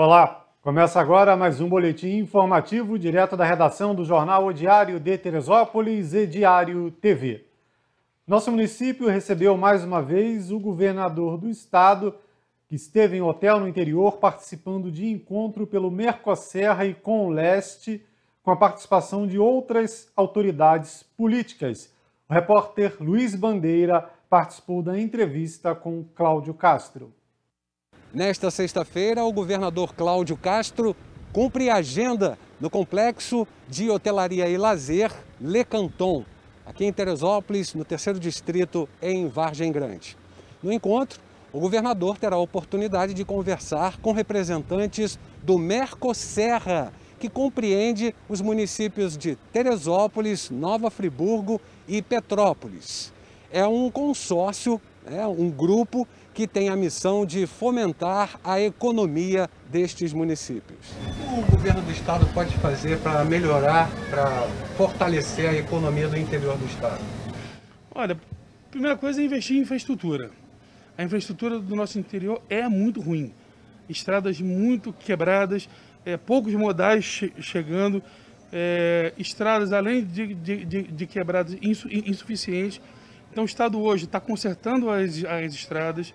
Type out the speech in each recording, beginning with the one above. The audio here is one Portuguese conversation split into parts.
Olá, começa agora mais um boletim informativo direto da redação do jornal O Diário de Teresópolis e Diário TV. Nosso município recebeu mais uma vez o governador do estado, que esteve em hotel no interior participando de encontro pelo Mercosserra e com o Leste, com a participação de outras autoridades políticas. O repórter Luiz Bandeira participou da entrevista com Cláudio Castro. Nesta sexta-feira, o governador Cláudio Castro cumpre a agenda no complexo de hotelaria e lazer Le Canton, aqui em Teresópolis, no terceiro distrito, em Vargem Grande. No encontro, o governador terá a oportunidade de conversar com representantes do Mercoserra, que compreende os municípios de Teresópolis, Nova Friburgo e Petrópolis. É um consórcio, é um grupo que tem a missão de fomentar a economia destes municípios. O que o governo do estado pode fazer para melhorar, para fortalecer a economia do interior do estado? Olha, a primeira coisa é investir em infraestrutura. A infraestrutura do nosso interior é muito ruim. Estradas muito quebradas, é, poucos modais che chegando, é, estradas além de, de, de, de quebradas insu insuficientes. Então o Estado hoje está consertando as, as estradas,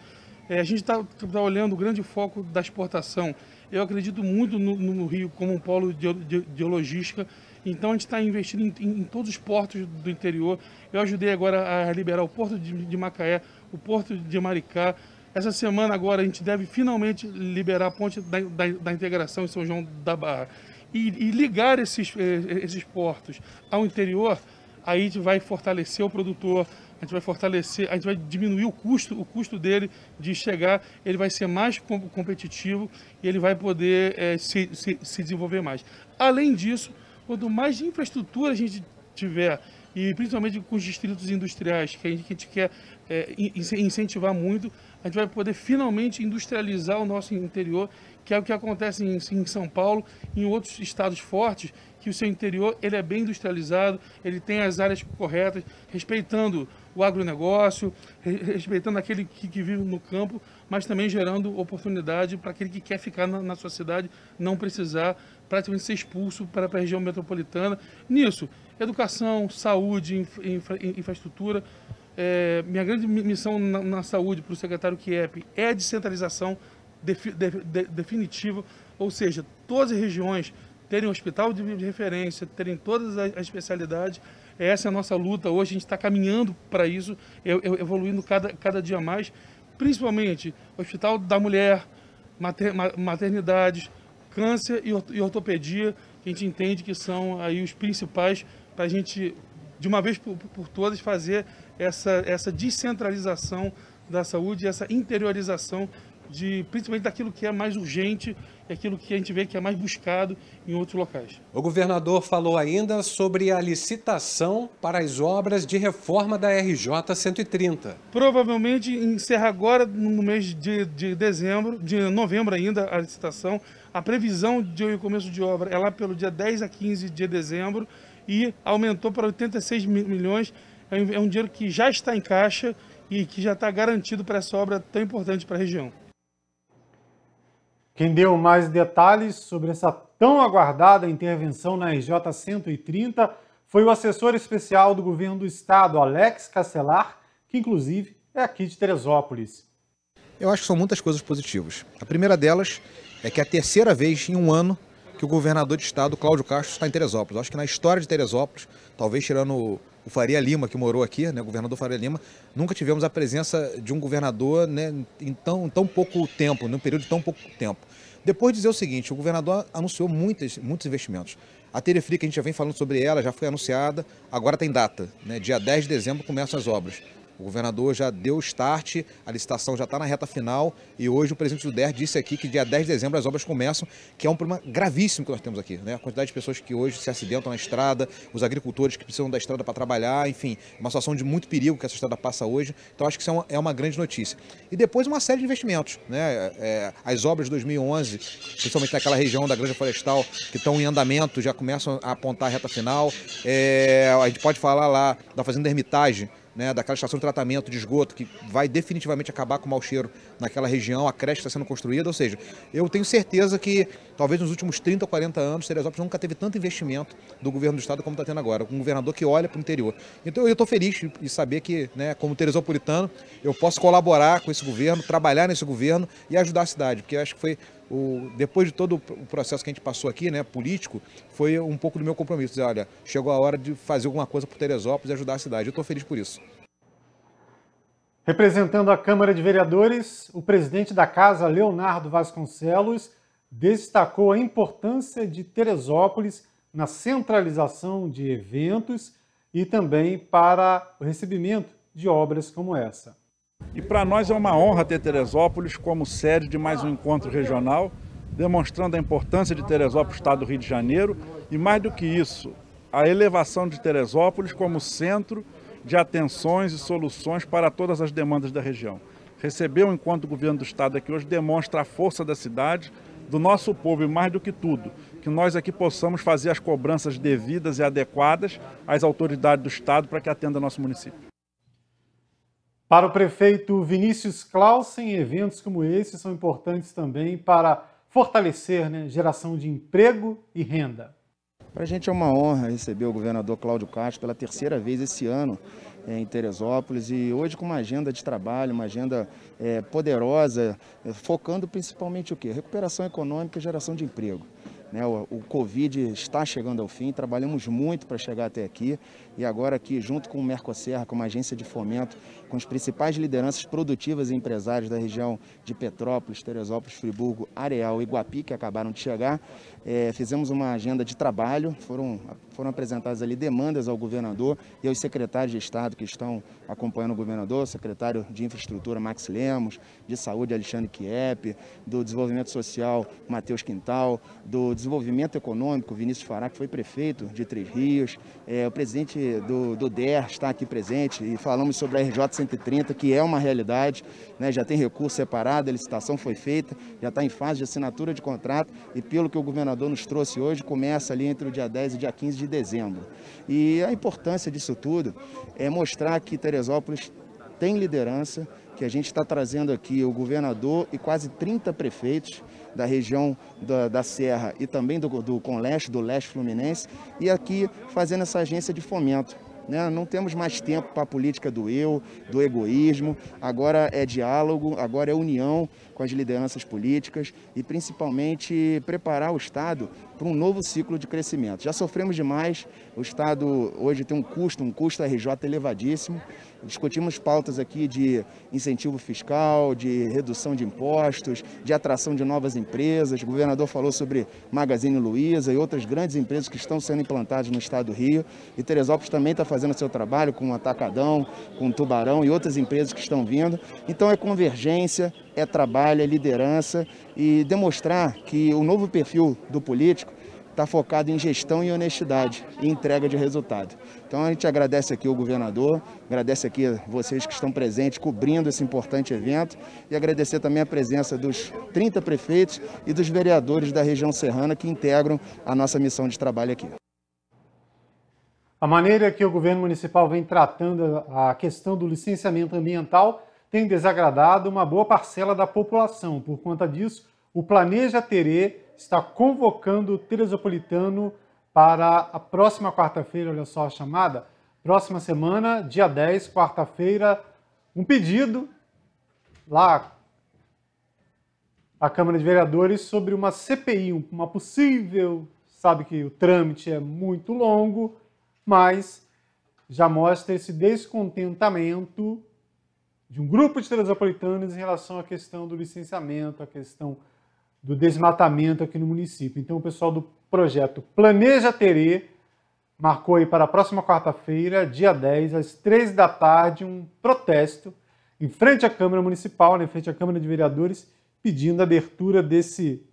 é, a gente está tá olhando o grande foco da exportação. Eu acredito muito no, no Rio como um polo de, de, de logística. Então a gente está investindo em, em, todos os portos do interior. Eu ajudei agora a liberar o porto de, de Macaé, o porto de Maricá. Essa semana agora a gente deve finalmente liberar a ponte da, da, da integração em São João da Barra. E, e, ligar esses, eh, esses portos ao interior, aí a gente vai fortalecer o produtor, a gente vai fortalecer, a gente vai diminuir o custo, o custo dele de chegar, ele vai ser mais competitivo e ele vai poder é, se, se, se desenvolver mais. Além disso, quanto mais infraestrutura a gente tiver e principalmente com os distritos industriais, que a gente, que a gente quer é, incentivar muito, a gente vai poder finalmente industrializar o nosso interior, que é o que acontece em, em São Paulo, em outros estados fortes, que o seu interior ele é bem industrializado, ele tem as áreas corretas, respeitando o agronegócio, respeitando aquele que, que vive no campo, mas também gerando oportunidade para aquele que quer ficar na, na sua cidade, não precisar praticamente ser expulso para a região metropolitana. Nisso, educação, saúde, infra, infra, infraestrutura. É, minha grande missão na, na saúde para o secretário Kiep é a descentralização defi, de, de, definitiva, ou seja, todas as regiões terem um hospital de, referência, terem todas as especialidades essa é a nossa luta hoje, a gente está caminhando para isso, evoluindo cada, cada dia mais, principalmente Hospital da Mulher, mater, maternidades, câncer e ortopedia, que a gente entende que são aí os principais para a gente, de uma vez por, por todas, fazer essa, essa descentralização da saúde, essa interiorização de principalmente daquilo que é mais urgente e aquilo que a gente vê que é mais buscado em outros locais. O governador falou ainda sobre a licitação para as obras de reforma da RJ 130. Provavelmente encerra agora no mês de, de dezembro, de novembro ainda a licitação. A previsão de começo de obra é lá pelo dia 10 a 15 de dezembro e aumentou para 86 milhões. É, é um dinheiro que já está em caixa e que já está garantido para essa obra tão importante para a região. Quem deu mais detalhes sobre essa tão aguardada intervenção na RJ 130 foi o assessor especial do governo do estado, Alex Castelar, que inclusive é aqui de Teresópolis. Eu acho que são muitas coisas positivas. A primeira delas é que é a terceira vez em um ano que o governador de estado, Cláudio Castro, está em Teresópolis. Eu acho que na história de Teresópolis, talvez tirando o Faria Lima, que morou aqui, né, o governador Faria Lima, nunca tivemos a presença de um governador né, em, tão, em tão pouco tempo, num período de tão pouco tempo. Depois dizer o seguinte, o governador anunciou muitos, muitos investimentos. A que a gente já vem falando sobre ela, já foi anunciada, agora tem data. Né? Dia 10 de dezembro começam as obras. O governador já deu start, a licitação já está na reta final e hoje o presidente do DER disse aqui que dia 10 de dezembro as obras começam, que é um problema gravíssimo que nós temos aqui. Né? A quantidade de pessoas que hoje se acidentam na estrada, os agricultores que precisam da estrada para trabalhar, enfim, uma situação de muito perigo que essa estrada passa hoje. Então acho que isso é uma, é uma grande notícia. E depois uma série de investimentos. Né? É, é as obras de 2011, principalmente naquela região da Granja Florestal, que estão em andamento, já começam a apontar a reta final. É, a gente pode falar lá da Fazenda Hermitagem, né, daquela estação de tratamento de esgoto que vai definitivamente acabar com o mau cheiro naquela região, a creche está sendo construída, ou seja, eu tenho certeza que talvez nos últimos 30 ou 40 anos Teresópolis nunca teve tanto investimento do governo do estado como está tendo agora, um governador que olha para o interior. Então eu estou feliz de saber que, né, como teresopolitano, eu posso colaborar com esse governo, trabalhar nesse governo e ajudar a cidade, porque eu acho que foi o, depois de todo o processo que a gente passou aqui, né, político, foi um pouco do meu compromisso. Dizer, olha, chegou a hora de fazer alguma coisa por Teresópolis e ajudar a cidade. Eu estou feliz por isso. Representando a Câmara de Vereadores, o presidente da casa, Leonardo Vasconcelos, destacou a importância de Teresópolis na centralização de eventos e também para o recebimento de obras como essa. E para nós é uma honra ter Teresópolis como sede de mais um encontro regional, demonstrando a importância de Teresópolis, Estado do Rio de Janeiro, e mais do que isso, a elevação de Teresópolis como centro de atenções e soluções para todas as demandas da região. Receber o um encontro do governo do Estado aqui hoje demonstra a força da cidade, do nosso povo e, mais do que tudo, que nós aqui possamos fazer as cobranças devidas e adequadas às autoridades do Estado para que atenda nosso município. Para o prefeito Vinícius Clausen, eventos como esse são importantes também para fortalecer né, geração de emprego e renda. Para a gente é uma honra receber o governador Cláudio Castro pela terceira vez esse ano eh, em Teresópolis e hoje com uma agenda de trabalho, uma agenda é, poderosa, eh, focando principalmente o quê? Recuperação econômica e geração de emprego. Né? O, o Covid está chegando ao fim, trabalhamos muito para chegar até aqui e agora aqui, junto com o Mercoserra, com uma agência de fomento, com as principais lideranças produtivas e empresários da região de Petrópolis, Teresópolis, Friburgo, Areal e Guapi, que acabaram de chegar, é, fizemos uma agenda de trabalho, foram foram apresentadas ali demandas ao governador e aos secretários de Estado que estão acompanhando o governador, secretário de Infraestrutura Max Lemos, de Saúde Alexandre Kiep, do Desenvolvimento Social Matheus Quintal, do Desenvolvimento Econômico Vinícius Fará, que foi prefeito de Três Rios, é, o presidente do, do DER está aqui presente e falamos sobre a RJ 130, que é uma realidade né, já tem recurso separado, a licitação foi feita, já está em fase de assinatura de contrato e pelo que o governador nos trouxe hoje, começa ali entre o dia 10 e dia 15 de dezembro. E a importância disso tudo é mostrar que Teresópolis tem liderança, que a gente está trazendo aqui o governador e quase 30 prefeitos da região da, da Serra e também do, do Conleste, do Leste Fluminense, e aqui fazendo essa agência de fomento né? Não temos mais tempo para a política do eu, do egoísmo. Agora é diálogo, agora é união com as lideranças políticas e principalmente preparar o Estado para um novo ciclo de crescimento. Já sofremos demais, o Estado hoje tem um custo, um custo RJ elevadíssimo. Discutimos pautas aqui de incentivo fiscal, de redução de impostos, de atração de novas empresas. O governador falou sobre Magazine Luiza e outras grandes empresas que estão sendo implantadas no estado do Rio. E Teresópolis também está fazendo seu trabalho com o Atacadão, com o Tubarão e outras empresas que estão vindo. Então é convergência, é trabalho, é liderança e demonstrar que o novo perfil do político está focado em gestão e honestidade e entrega de resultado. Então a gente agradece aqui o governador, agradece aqui vocês que estão presentes cobrindo esse importante evento e agradecer também a presença dos 30 prefeitos e dos vereadores da região serrana que integram a nossa missão de trabalho aqui. A maneira que o governo municipal vem tratando a questão do licenciamento ambiental tem desagradado uma boa parcela da população. Por conta disso, o Planeja Terê está convocando o Teresopolitano para a próxima quarta-feira, olha só a chamada, próxima semana, dia 10, quarta-feira, um pedido lá à Câmara de Vereadores sobre uma CPI, uma possível, sabe que o trâmite é muito longo, mas já mostra esse descontentamento de um grupo de transnapolitanos em relação à questão do licenciamento, à questão do desmatamento aqui no município. Então, o pessoal do projeto Planeja Terê marcou aí para a próxima quarta-feira, dia 10, às 3 da tarde, um protesto em frente à Câmara Municipal, né, em frente à Câmara de Vereadores, pedindo a abertura desse,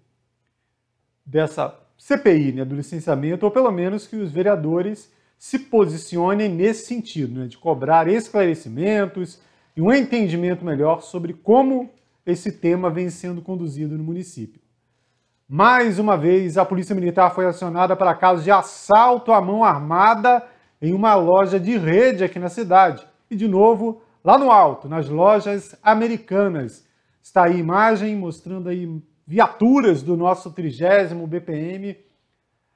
dessa CPI, né, do licenciamento, ou pelo menos que os vereadores se posicionem nesse sentido, né, de cobrar esclarecimentos, e um entendimento melhor sobre como esse tema vem sendo conduzido no município. Mais uma vez, a Polícia Militar foi acionada para casos de assalto à mão armada em uma loja de rede aqui na cidade. E de novo, lá no alto, nas lojas americanas. Está aí a imagem mostrando aí viaturas do nosso 30 BPM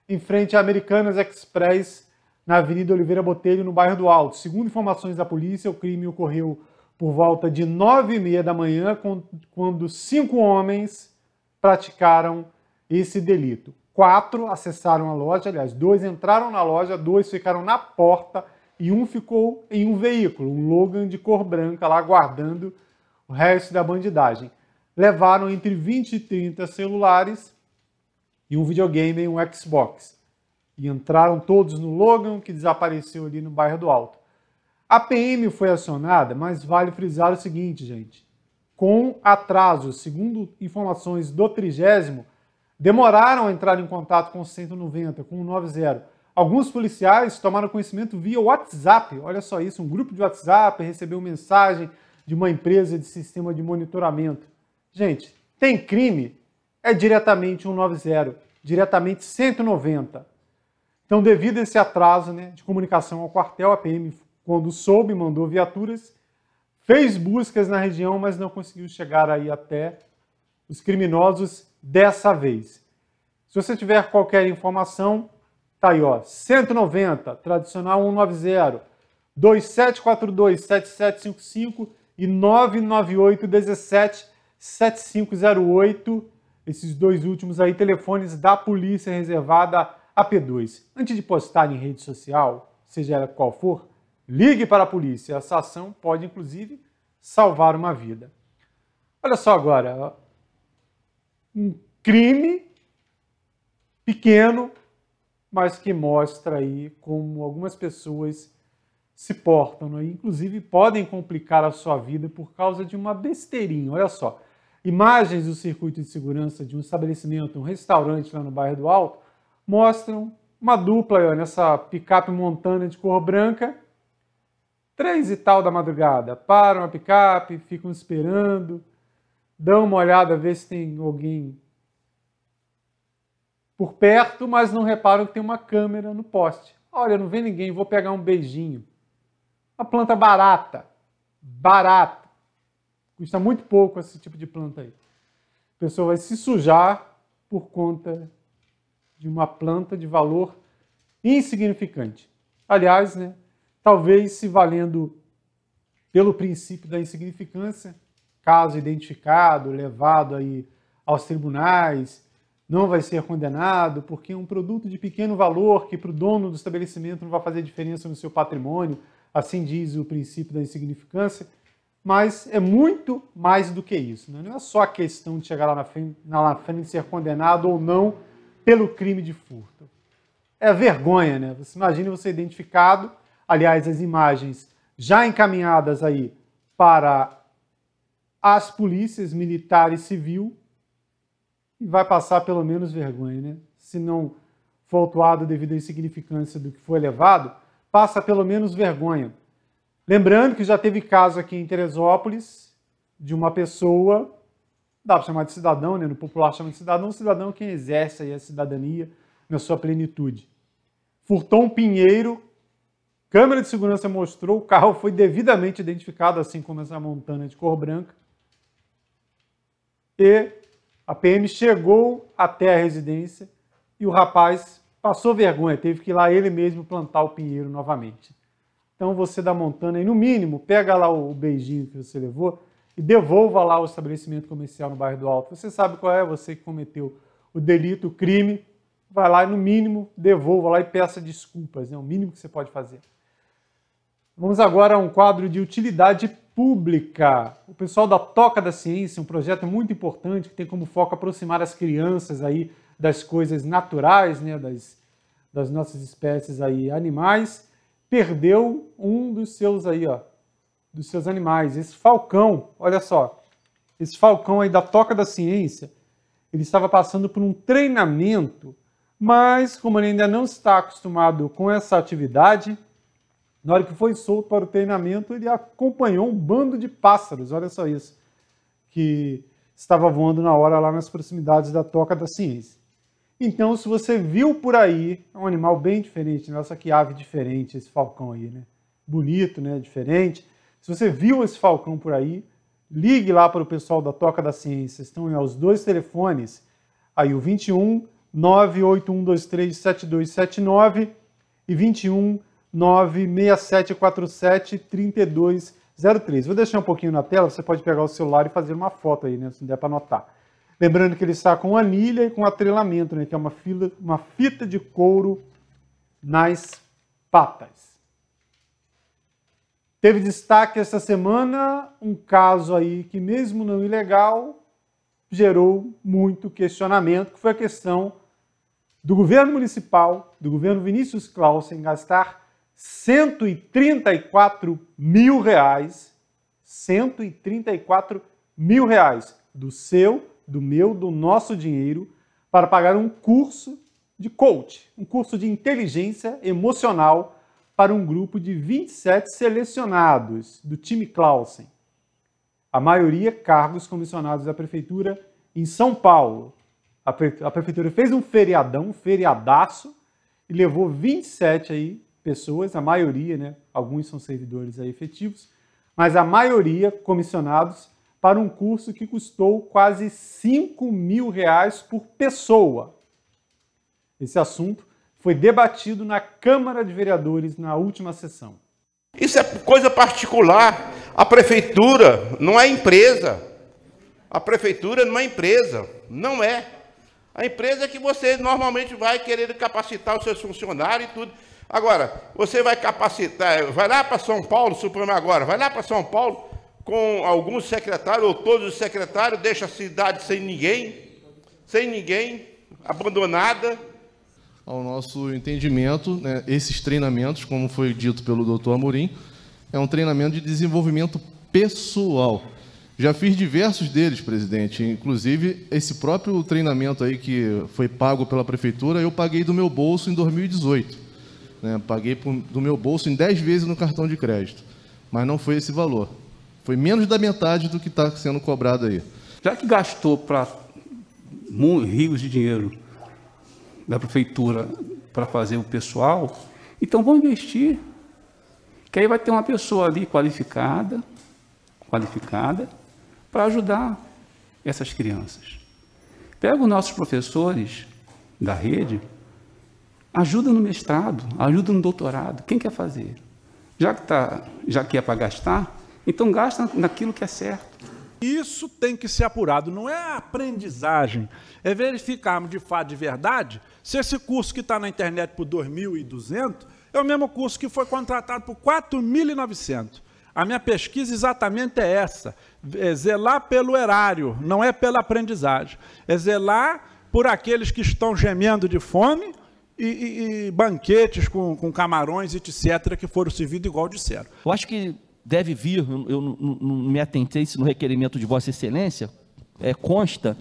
em frente à Americanas Express na Avenida Oliveira Botelho, no bairro do Alto. Segundo informações da polícia, o crime ocorreu por volta de nove e meia da manhã, quando cinco homens praticaram esse delito. Quatro acessaram a loja, aliás, dois entraram na loja, dois ficaram na porta e um ficou em um veículo, um Logan de cor branca, lá guardando o resto da bandidagem. Levaram entre 20 e 30 celulares e um videogame e um Xbox. E entraram todos no Logan, que desapareceu ali no bairro do Alto. A PM foi acionada, mas vale frisar o seguinte, gente. Com atraso, segundo informações do trigésimo, demoraram a entrar em contato com o 190, com o 90. Alguns policiais tomaram conhecimento via WhatsApp. Olha só isso, um grupo de WhatsApp recebeu mensagem de uma empresa de sistema de monitoramento. Gente, tem crime? É diretamente 190, diretamente 190. Então, devido a esse atraso né, de comunicação ao quartel, a PM quando soube, mandou viaturas, fez buscas na região, mas não conseguiu chegar aí até os criminosos dessa vez. Se você tiver qualquer informação, tá aí, ó, 190, tradicional 190, 2742 7755 e 998 17 7508. Esses dois últimos aí, telefones da polícia reservada a P2. Antes de postar em rede social, seja ela qual for, Ligue para a polícia. Essa ação pode, inclusive, salvar uma vida. Olha só agora. Um crime pequeno, mas que mostra aí como algumas pessoas se portam, né? inclusive podem complicar a sua vida por causa de uma besteirinha. Olha só, imagens do circuito de segurança de um estabelecimento, um restaurante lá no bairro do Alto, mostram uma dupla olha, nessa picape montana de cor branca Três e tal da madrugada, param a picape, ficam esperando, dão uma olhada, ver se tem alguém por perto, mas não reparam que tem uma câmera no poste. Olha, não vem ninguém, vou pegar um beijinho. Uma planta barata, barata. Custa muito pouco esse tipo de planta aí. A pessoa vai se sujar por conta de uma planta de valor insignificante. Aliás, né, talvez se valendo pelo princípio da insignificância, caso identificado, levado aí aos tribunais, não vai ser condenado porque é um produto de pequeno valor que para o dono do estabelecimento não vai fazer diferença no seu patrimônio, assim diz o princípio da insignificância, mas é muito mais do que isso. Né? Não é só a questão de chegar lá na frente, lá na frente ser condenado ou não pelo crime de furto. É vergonha, né? Você imagina você identificado aliás, as imagens já encaminhadas aí para as polícias militar e civil e vai passar pelo menos vergonha, né? Se não for autuado devido à insignificância do que foi levado, passa pelo menos vergonha. Lembrando que já teve caso aqui em Teresópolis de uma pessoa, dá para chamar de cidadão, né? No popular chama de cidadão, um cidadão que exerce a cidadania na sua plenitude. Furtou um pinheiro Câmera de segurança mostrou o carro foi devidamente identificado, assim como essa montanha de cor branca. E a PM chegou até a residência e o rapaz passou vergonha, teve que ir lá ele mesmo plantar o pinheiro novamente. Então você da Montana, no mínimo, pega lá o beijinho que você levou e devolva lá o estabelecimento comercial no bairro do Alto. Você sabe qual é, você que cometeu o delito, o crime, vai lá e no mínimo devolva lá e peça desculpas, é né? o mínimo que você pode fazer. Vamos agora a um quadro de utilidade pública. O pessoal da Toca da Ciência, um projeto muito importante que tem como foco aproximar as crianças aí das coisas naturais, né, das, das nossas espécies aí animais, perdeu um dos seus aí, ó, dos seus animais. Esse falcão, olha só, esse falcão aí da Toca da Ciência, ele estava passando por um treinamento, mas como ele ainda não está acostumado com essa atividade, na hora que foi solto para o treinamento, ele acompanhou um bando de pássaros, olha só isso, que estava voando na hora lá nas proximidades da Toca da Ciência. Então, se você viu por aí, é um animal bem diferente, nossa né? que ave diferente esse falcão aí, né? Bonito, né? Diferente. Se você viu esse falcão por aí, ligue lá para o pessoal da Toca da Ciência. Estão aí os dois telefones, aí o 21 981237279 e 21 96747 3203. Vou deixar um pouquinho na tela, você pode pegar o celular e fazer uma foto aí, né? Se der para anotar. Lembrando que ele está com anilha e com atrelamento, né? Que é uma, fila, uma fita de couro nas patas. Teve destaque essa semana um caso aí que, mesmo não ilegal, gerou muito questionamento, que foi a questão do governo municipal, do governo Vinícius Clausen, gastar 134 mil reais, 134 mil reais do seu, do meu, do nosso dinheiro para pagar um curso de coach, um curso de inteligência emocional para um grupo de 27 selecionados do time Clausen. A maioria cargos comissionados da prefeitura em São Paulo. A prefeitura fez um feriadão, um feriadaço, e levou 27 aí pessoas, a maioria, né? alguns são servidores aí efetivos, mas a maioria comissionados para um curso que custou quase 5 mil reais por pessoa. Esse assunto foi debatido na Câmara de Vereadores na última sessão. Isso é coisa particular. A prefeitura não é empresa. A prefeitura não é empresa. Não é. A empresa é que você normalmente vai querer capacitar os seus funcionários e tudo. Agora, você vai capacitar, vai lá para São Paulo, Supremo agora, vai lá para São Paulo com alguns secretários ou todos os secretários, deixa a cidade sem ninguém, sem ninguém, abandonada. Ao nosso entendimento, né, esses treinamentos, como foi dito pelo doutor Amorim, é um treinamento de desenvolvimento pessoal. Já fiz diversos deles, presidente. Inclusive, esse próprio treinamento aí que foi pago pela prefeitura, eu paguei do meu bolso em 2018. Né? Paguei por, do meu bolso em 10 vezes no cartão de crédito, mas não foi esse valor. Foi menos da metade do que está sendo cobrado aí. Já que gastou para rios de dinheiro da prefeitura para fazer o pessoal, então vamos investir. Que aí vai ter uma pessoa ali qualificada, qualificada, para ajudar essas crianças. Pega os nossos professores da rede, Ajuda no mestrado, ajuda no doutorado. Quem quer fazer? Já que, tá, já que é para gastar, então gasta naquilo que é certo. Isso tem que ser apurado, não é aprendizagem. É verificarmos de fato, de verdade, se esse curso que está na internet por 2.200 é o mesmo curso que foi contratado por 4.900. A minha pesquisa exatamente é essa: é zelar pelo erário, não é pela aprendizagem. É zelar por aqueles que estão gemendo de fome e, e, e banquetes com, com, camarões, etc., que foram servidos igual disseram. Eu acho que deve vir, eu, não me atentei se no requerimento de Vossa Excelência, é, consta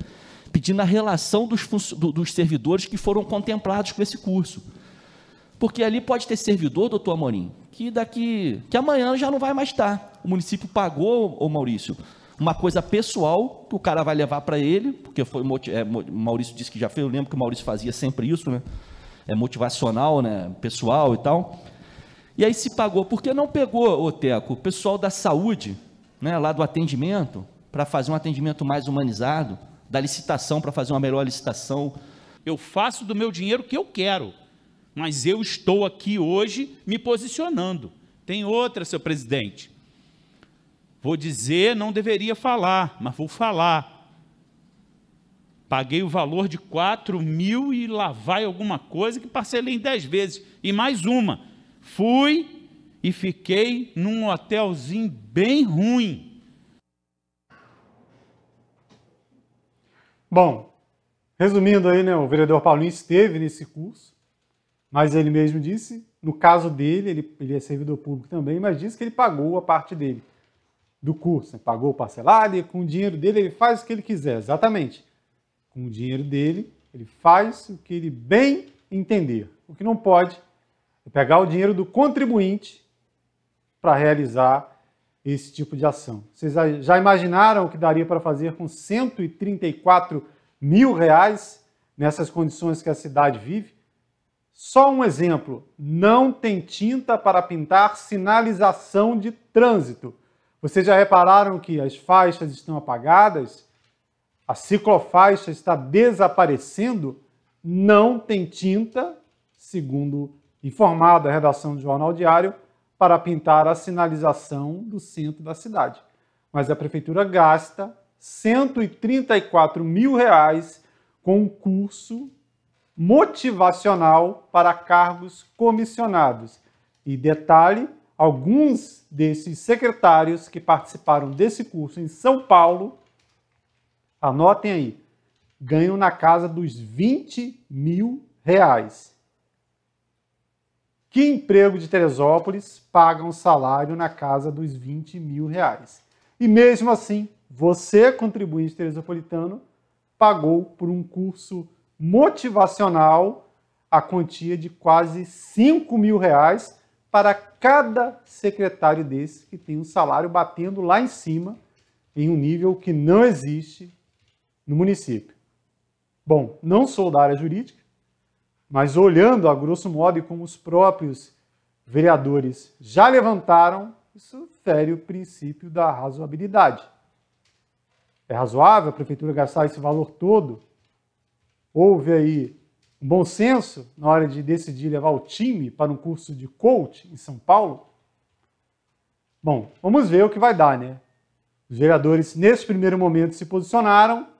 pedindo a relação dos, do, dos servidores que foram contemplados com esse curso. Porque ali pode ter servidor, doutor Amorim, que daqui, que amanhã já não vai mais estar. O município pagou, Maurício, uma coisa pessoal que o cara vai levar para ele, porque foi é, Maurício disse que já fez, eu lembro que o Maurício fazia sempre isso, né? é, motivacional, né, pessoal e tal. E aí se pagou, porque não pegou, o Teco, o pessoal da saúde, né, lá do atendimento, para fazer um atendimento mais humanizado, da licitação para fazer uma melhor licitação. Eu faço do meu dinheiro o que eu quero, mas eu estou aqui hoje me posicionando. Tem outra, seu presidente. Vou dizer, não deveria falar, mas vou falar. Paguei o valor de 4 mil e lá vai alguma coisa que parcelei em 10 vezes. E mais uma. Fui e fiquei num hotelzinho bem ruim. Bom, resumindo aí, né, o vereador Paulinho esteve nesse curso, mas ele mesmo disse, no caso dele, ele, ele é servidor público também, mas disse que ele pagou a parte dele do curso, né? pagou parcelado e com o dinheiro dele ele faz o que ele quiser, exatamente com o dinheiro dele, ele faz o que ele bem entender. O que não pode é pegar o dinheiro do contribuinte para realizar esse tipo de ação. Vocês já imaginaram o que daria para fazer com 134 mil reais nessas condições que a cidade vive? Só um exemplo: não tem tinta para pintar sinalização de trânsito. Vocês já repararam que as faixas estão apagadas a ciclofaixa está desaparecendo, não tem tinta, segundo informado a redação do Jornal Diário, para pintar a sinalização do centro da cidade. Mas a prefeitura gasta 134 mil reais com um curso motivacional para cargos comissionados. E detalhe, alguns desses secretários que participaram desse curso em São Paulo Anotem aí. Ganho na casa dos 20 mil reais. Que emprego de Teresópolis paga um salário na casa dos 20 mil reais? E mesmo assim, você, contribuinte teresopolitano, pagou por um curso motivacional a quantia de quase 5 mil reais para cada secretário desse que tem um salário batendo lá em cima, em um nível que não existe no município. Bom, não sou da área jurídica, mas olhando a grosso modo e como os próprios vereadores já levantaram, isso fere o princípio da razoabilidade. É razoável a prefeitura gastar esse valor todo? Houve aí um bom senso na hora de decidir levar o time para um curso de coach em São Paulo? Bom, vamos ver o que vai dar, né? Os vereadores, nesse primeiro momento, se posicionaram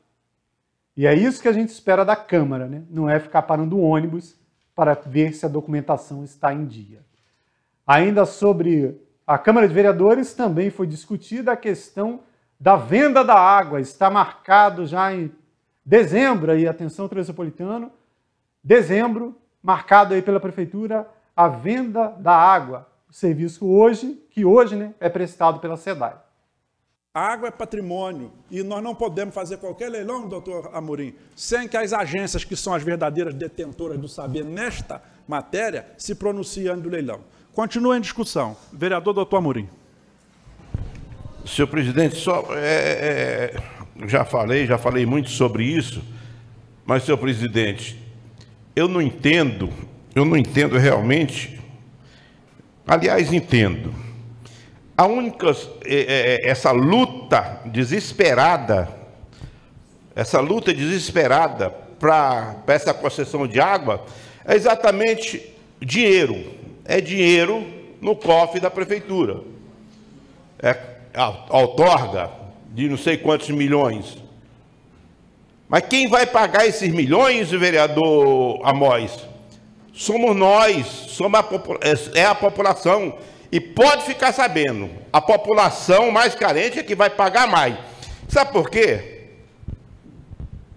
e é isso que a gente espera da Câmara, né? não é ficar parando o ônibus para ver se a documentação está em dia. Ainda sobre a Câmara de Vereadores, também foi discutida a questão da venda da água. Está marcado já em dezembro, aí, atenção transmetropolitano, dezembro, marcado aí pela Prefeitura, a venda da água. O serviço hoje, que hoje né, é prestado pela SEDAI. A água é patrimônio e nós não podemos fazer qualquer leilão, doutor Amorim, sem que as agências que são as verdadeiras detentoras do saber nesta matéria se pronunciem do leilão. Continua em discussão. Vereador doutor Amorim. Senhor presidente, só, é, é, é, já falei, já falei muito sobre isso, mas, senhor presidente, eu não entendo, eu não entendo realmente, aliás, entendo, a única, é, é, é, essa luta desesperada, essa luta desesperada para essa concessão de água é exatamente dinheiro. É dinheiro no cofre da prefeitura. É a outorga de não sei quantos milhões. Mas quem vai pagar esses milhões, vereador Amós? Somos nós, somos a é a população e pode ficar sabendo, a população mais carente é que vai pagar mais. Sabe por quê?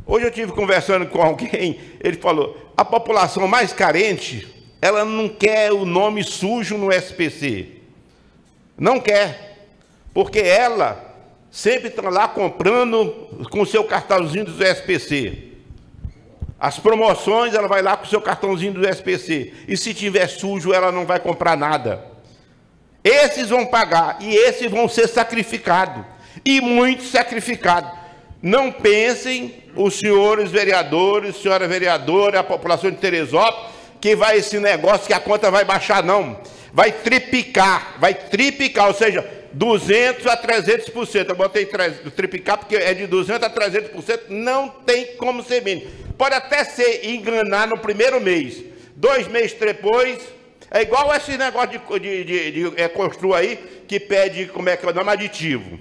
Hoje eu tive conversando com alguém, ele falou: a população mais carente, ela não quer o nome sujo no SPC. Não quer. Porque ela sempre está lá comprando com o seu cartãozinho do SPC. As promoções, ela vai lá com o seu cartãozinho do SPC. E se tiver sujo, ela não vai comprar nada. Esses vão pagar e esses vão ser sacrificados. E muito sacrificados. Não pensem, os senhores vereadores, senhora vereadora, a população de Teresópolis, que vai esse negócio que a conta vai baixar, não. Vai triplicar, vai triplicar, ou seja, 200 a 300%. Eu botei triplicar porque é de 200 a 300%, não tem como ser mínimo. Pode até ser enganar no primeiro mês. Dois meses depois, é igual esse negócio de, de, de, de é, construir aí, que pede, como é que é o nome, aditivo.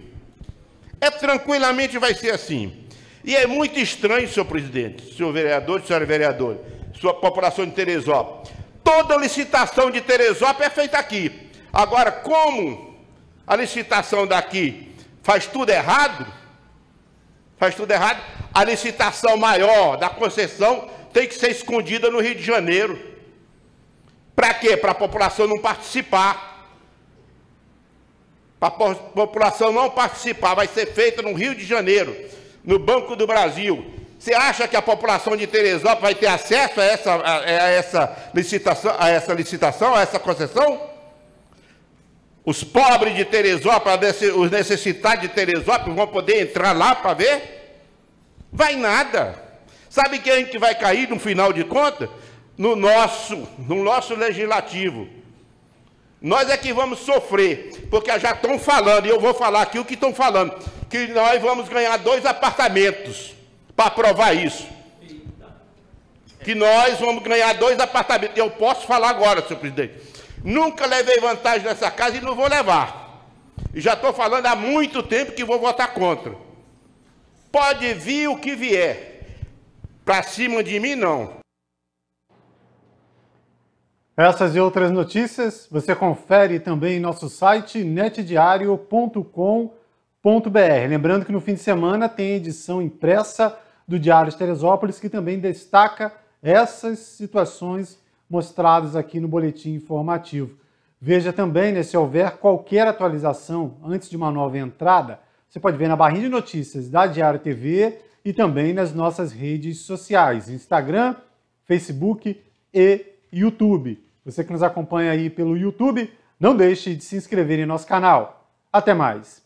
É tranquilamente vai ser assim. E é muito estranho, senhor presidente, senhor vereador, senhora vereadora, sua população de Teresópolis. Toda licitação de Teresópolis é feita aqui. Agora, como a licitação daqui faz tudo errado, faz tudo errado, a licitação maior da concessão tem que ser escondida no Rio de Janeiro. Para quê? Para a população não participar. Para a população não participar. Vai ser feita no Rio de Janeiro, no Banco do Brasil. Você acha que a população de Teresópolis vai ter acesso a essa, a, a essa, licitação, a essa licitação, a essa concessão? Os pobres de Teresópolis, os necessitados de Teresópolis vão poder entrar lá para ver? Vai nada. Sabe quem que vai cair no final de conta? no nosso, no nosso legislativo. Nós é que vamos sofrer, porque já estão falando, e eu vou falar aqui o que estão falando, que nós vamos ganhar dois apartamentos para provar isso. Que nós vamos ganhar dois apartamentos. Eu posso falar agora, senhor presidente. Nunca levei vantagem nessa casa e não vou levar. E já estou falando há muito tempo que vou votar contra. Pode vir o que vier. Para cima de mim, não. Essas e outras notícias você confere também em nosso site netdiario.com.br. Lembrando que no fim de semana tem a edição impressa do Diário de Teresópolis que também destaca essas situações mostradas aqui no boletim informativo. Veja também, né, se houver qualquer atualização antes de uma nova entrada, você pode ver na barrinha de notícias da Diário TV e também nas nossas redes sociais: Instagram, Facebook e YouTube. Você que nos acompanha aí pelo YouTube, não deixe de se inscrever em nosso canal. Até mais!